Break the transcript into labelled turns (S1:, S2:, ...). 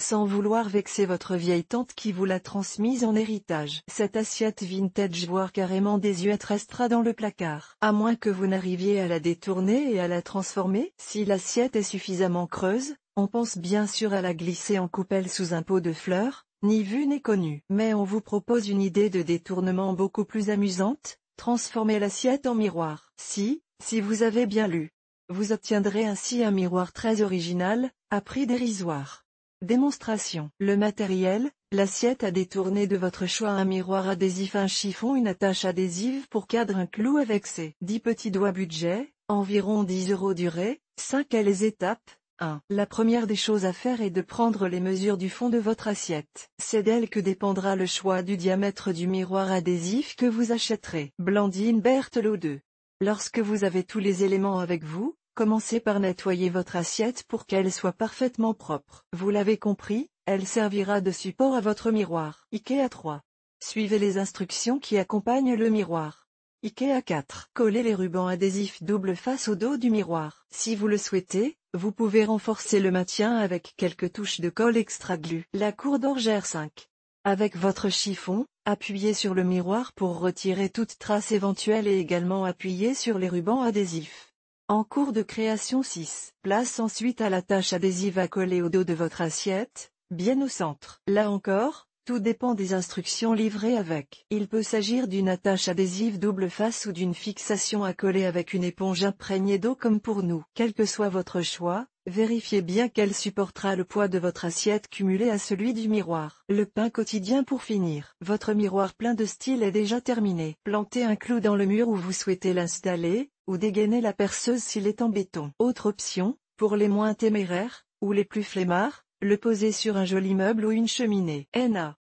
S1: sans vouloir vexer votre vieille tante qui vous l'a transmise en héritage. Cette assiette vintage voire carrément être restera dans le placard. À moins que vous n'arriviez à la détourner et à la transformer, si l'assiette est suffisamment creuse, on pense bien sûr à la glisser en coupelle sous un pot de fleurs, ni vu ni connu. Mais on vous propose une idée de détournement beaucoup plus amusante, transformer l'assiette en miroir. Si, si vous avez bien lu. Vous obtiendrez ainsi un miroir très original, à prix dérisoire. Démonstration. Le matériel, l'assiette à détourner de votre choix un miroir adhésif un chiffon une attache adhésive pour cadre un clou avec ses 10 petits doigts budget, environ 10 euros durée, 5 à les étapes. 1. La première des choses à faire est de prendre les mesures du fond de votre assiette. C'est d'elle que dépendra le choix du diamètre du miroir adhésif que vous achèterez. Blandine Berthelot 2. Lorsque vous avez tous les éléments avec vous, Commencez par nettoyer votre assiette pour qu'elle soit parfaitement propre. Vous l'avez compris, elle servira de support à votre miroir. IKEA 3. Suivez les instructions qui accompagnent le miroir. IKEA 4. Collez les rubans adhésifs double face au dos du miroir. Si vous le souhaitez, vous pouvez renforcer le maintien avec quelques touches de colle extra glue La cour d'orgère 5. Avec votre chiffon, appuyez sur le miroir pour retirer toute trace éventuelle et également appuyez sur les rubans adhésifs. En cours de création 6, place ensuite à la tâche adhésive à coller au dos de votre assiette, bien au centre. Là encore, tout dépend des instructions livrées avec. Il peut s'agir d'une attache adhésive double face ou d'une fixation à coller avec une éponge imprégnée d'eau comme pour nous. Quel que soit votre choix, vérifiez bien qu'elle supportera le poids de votre assiette cumulé à celui du miroir. Le pain quotidien pour finir. Votre miroir plein de style est déjà terminé. Plantez un clou dans le mur où vous souhaitez l'installer, ou dégainer la perceuse s'il est en béton. Autre option, pour les moins téméraires, ou les plus flemmards, le poser sur un joli meuble ou une cheminée. NA